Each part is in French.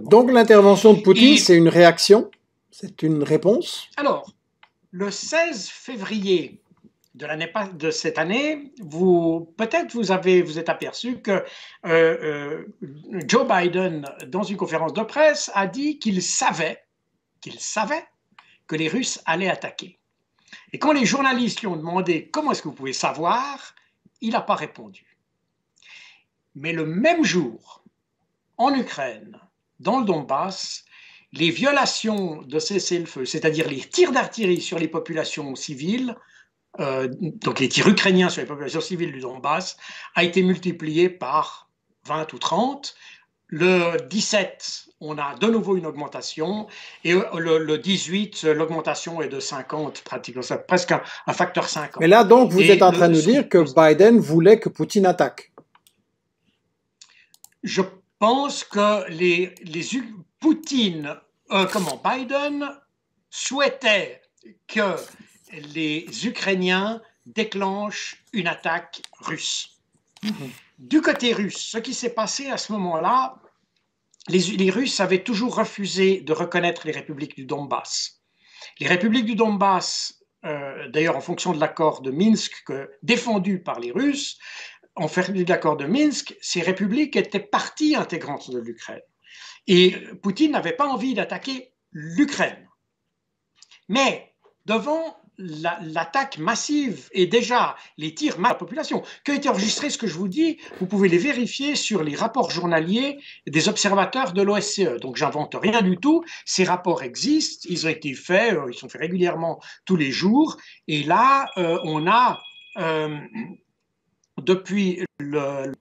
Donc l'intervention de Poutine, c'est une réaction C'est une réponse Alors, le 16 février de cette année, vous peut-être vous avez êtes aperçu que euh, euh, Joe Biden dans une conférence de presse a dit qu'il savait qu'il savait que les Russes allaient attaquer. Et quand les journalistes lui ont demandé comment est-ce que vous pouvez savoir, il n'a pas répondu. Mais le même jour, en Ukraine, dans le Donbass, les violations de cessez-le-feu, c'est-à-dire les tirs d'artillerie sur les populations civiles, euh, donc les tirs ukrainiens sur les populations civiles du Donbass, a été multiplié par 20 ou 30. Le 17, on a de nouveau une augmentation. Et euh, le, 18, l'augmentation est de 50, pratiquement, presque un, facteur 50. Mais là, donc, vous êtes en train de nous dire que Biden voulait que Poutine attaque. Je pense que les, les Poutine, euh, comment Biden souhaitait que les Ukrainiens déclenchent une attaque russe. Mhm. Du côté russe, ce qui s'est passé à ce moment-là, les, Russes avaient toujours refusé de reconnaître les républiques du Donbass. Les républiques du Donbass, euh, d'ailleurs en fonction de l'accord de Minsk défendu par les Russes, en de l'accord de Minsk, ces républiques étaient partie intégrante de l'Ukraine. Et Poutine n'avait pas envie d'attaquer l'Ukraine. Mais devant l'attaque massive et déjà les tirs mal à la population, qui ont été enregistré ce que je vous dis, vous pouvez les vérifier sur les rapports journaliers des observateurs de l'OSCE. Donc j'invente rien du tout, ces rapports existent, ils ont été faits, euh, ils sont faits régulièrement tous les jours, et là euh, on a... Euh, depuis le,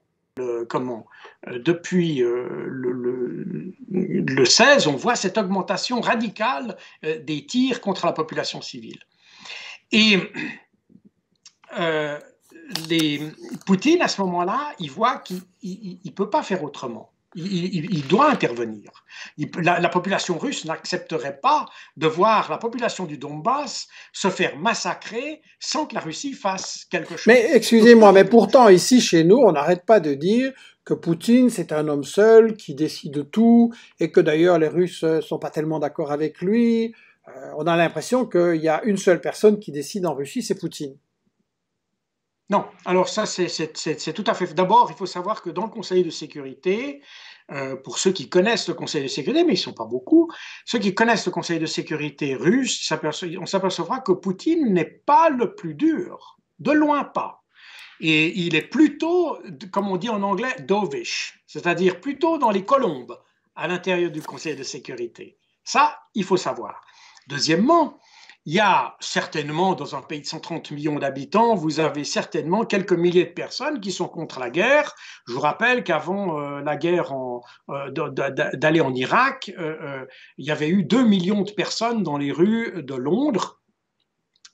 comment depuis le, le, 16, euh, euh, on voit cette augmentation radicale euh, des tirs contre la population civile. Et Poutine, à ce moment-là, il voit qu'il ne peut pas faire autrement il, doit intervenir. la, population russe n'accepterait pas de voir la population du Donbass se faire massacrer sans que la Russie fasse quelque chose. Mais excusez-moi, mais pourtant ici chez nous, on n'arrête pas de dire que Poutine, c'est un homme seul qui décide de tout et que d'ailleurs les Russes ne sont pas tellement d'accord avec lui. Euh, on a l'impression qu'il y a une seule personne qui décide en Russie, c'est Poutine. Non, alors ça c'est tout à fait. D'abord, il faut savoir que dans le Conseil de sécurité, euh, pour ceux qui connaissent le Conseil de sécurité, mais ils ne sont pas beaucoup, ceux qui connaissent le Conseil de sécurité russe, on s'apercevra que Poutine n'est pas le plus dur, de loin pas. Et il est plutôt, comme on dit en anglais, dovish, c'est-à-dire plutôt dans les colombes à l'intérieur du Conseil de sécurité. Ça, il faut savoir. Deuxièmement, il y a certainement, dans un pays de 130 millions d'habitants, vous avez certainement quelques milliers de personnes qui sont contre la guerre. Je vous rappelle qu'avant euh, la guerre euh, d'aller en Irak, euh, il y avait eu 2 millions de personnes dans les rues de Londres.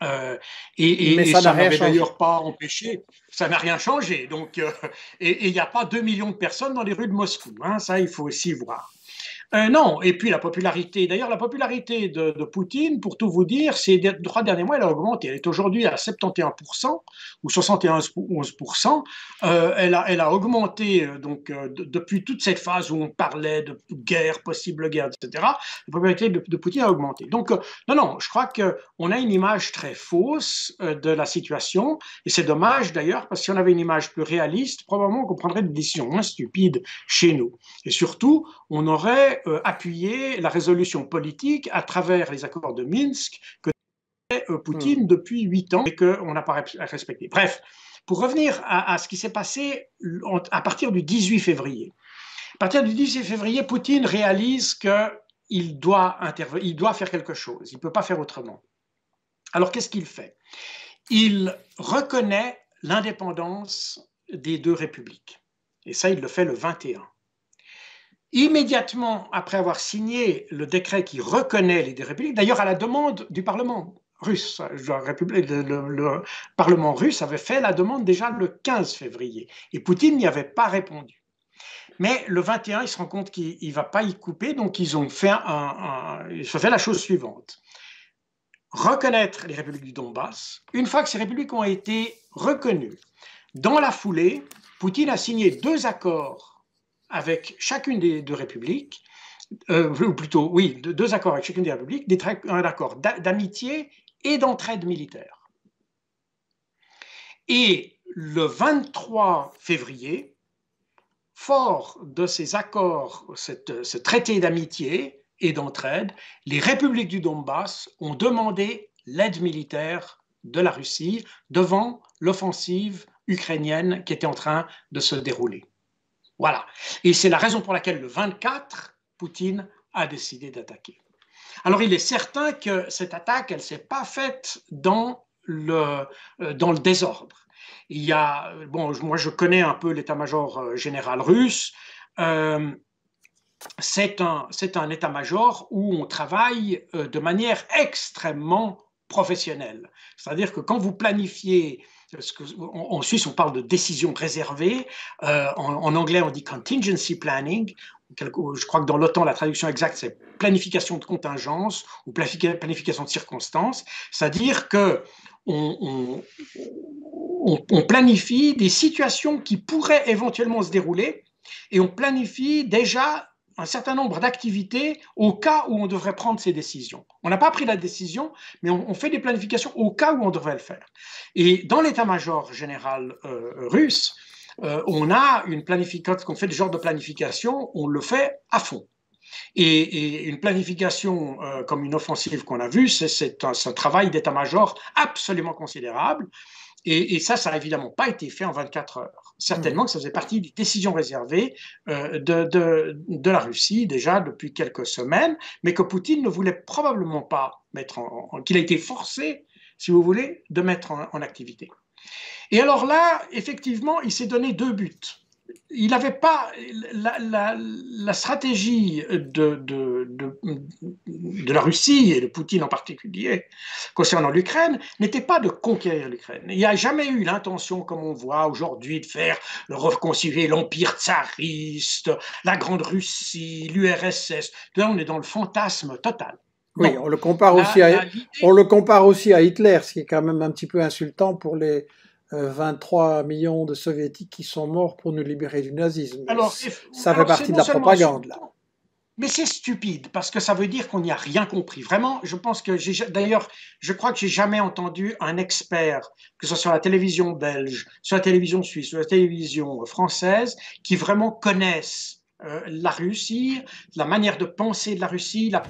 et, et, Mais ça n'avait d'ailleurs pas empêché, ça n'a rien changé. Donc, et il n'y a pas 2 millions de personnes dans les rues de Moscou. Hein. ça, il faut aussi voir. Euh, non, et puis la popularité. D'ailleurs, la popularité de, de, Poutine, pour tout vous dire, ces trois derniers mois, elle a augmenté. Elle est aujourd'hui à 71% ou 71%. Euh, elle, a, elle a augmenté euh, donc euh, depuis toute cette phase où on parlait de guerre, possible guerre, etc. La popularité de, Poutine a augmenté. Donc, euh, non, non, je crois qu'on a une image très fausse de la situation. Et c'est dommage d'ailleurs, parce que si on avait une image plus réaliste, probablement qu'on prendrait des décisions moins stupides chez nous. Et surtout, on aurait euh, appuyer la résolution politique à travers les accords de Minsk que euh, Poutine hmm. depuis huit ans et qu'on n'a pas respecté. Bref, pour revenir à, ce qui s'est passé à partir du 18 février. À partir du 18 février, Poutine réalise qu'il doit, il doit faire quelque chose, il ne peut pas faire autrement. Alors qu'est-ce qu'il fait Il reconnaît l'indépendance des deux républiques. Et ça, il le fait le 21 immédiatement après avoir signé le décret qui reconnaît les républiques, d'ailleurs à la demande du Parlement russe, le, Parlement russe avait fait la demande déjà le 15 février, et Poutine n'y avait pas répondu. Mais le 21, il se rend compte qu'il ne va pas y couper, donc ils ont fait, ils fait la chose suivante. Reconnaître les républiques du Donbass. Une fois que ces républiques ont été reconnues, dans la foulée, Poutine a signé deux accords avec chacune des deux républiques, euh, ou plutôt, oui, deux accords avec chacune des républiques, des un accord d'amitié et d'entraide militaire. Et le 23 février, fort de ces accords, ce traité d'amitié et d'entraide, les républiques du Donbass ont demandé l'aide militaire de la Russie devant l'offensive ukrainienne qui était en train de se dérouler. Voilà. Et c'est la raison pour laquelle le 24, Poutine a décidé d'attaquer. Alors il est certain que cette attaque, elle ne s'est pas faite euh, dans le, désordre. Il y a, bon, moi je connais un peu l'état-major euh, général russe. Euh, c'est un, un état-major où on travaille de manière extrêmement professionnel, C'est-à-dire que quand vous planifiez, euh, que en, Suisse on parle de décision réservée, euh, en, anglais on dit contingency planning, je crois que dans l'OTAN la traduction exacte c'est planification de contingence ou planification de circonstances, c'est-à-dire que on planifie des situations qui pourraient éventuellement se dérouler et on planifie déjà un certain nombre d'activités au cas où on devrait prendre ces décisions. On n'a pas pris la décision, mais on, fait des planifications au cas où on devrait le faire. Et dans l'état-major général euh, russe, euh, on a une planification, qu'on fait le genre de planification, on le fait à fond. Et, une planification euh, comme une offensive qu'on a vue, c'est un, un travail d'état-major absolument considérable et, ça, ça n'a évidemment pas été fait en 24 heures. Certainement mm. que ça faisait partie des décisions réservées euh, de, la Russie déjà depuis quelques semaines, mais que Poutine ne voulait probablement pas mettre en, qu'il a été forcé, si vous voulez, de mettre en activité. Et alors là, effectivement, il s'est donné deux buts il n'avait pas la, stratégie de, la Russie et de Poutine en particulier concernant l'Ukraine n'était pas de conquérir l'Ukraine. Il n'y a jamais eu l'intention, comme on voit aujourd'hui, de faire le reconcilier l'empire tsariste, la Grande Russie, l'URSS. Là, on est dans le fantasme total. Oui, on le compare aussi on le compare aussi à Hitler, ce qui est quand même un petit peu insultant pour les 23 euh, millions de soviétiques qui sont morts pour nous libérer du nazisme. ça fait partie de la propagande, là. Mais c'est stupide parce que ça veut dire qu'on n'y a rien compris. Vraiment, je pense que j'ai d'ailleurs, je crois que j'ai jamais entendu un expert, que ce soit sur la télévision belge, sur la télévision suisse, sur la télévision française, qui vraiment connaisse euh, la Russie, la manière de penser de la Russie, la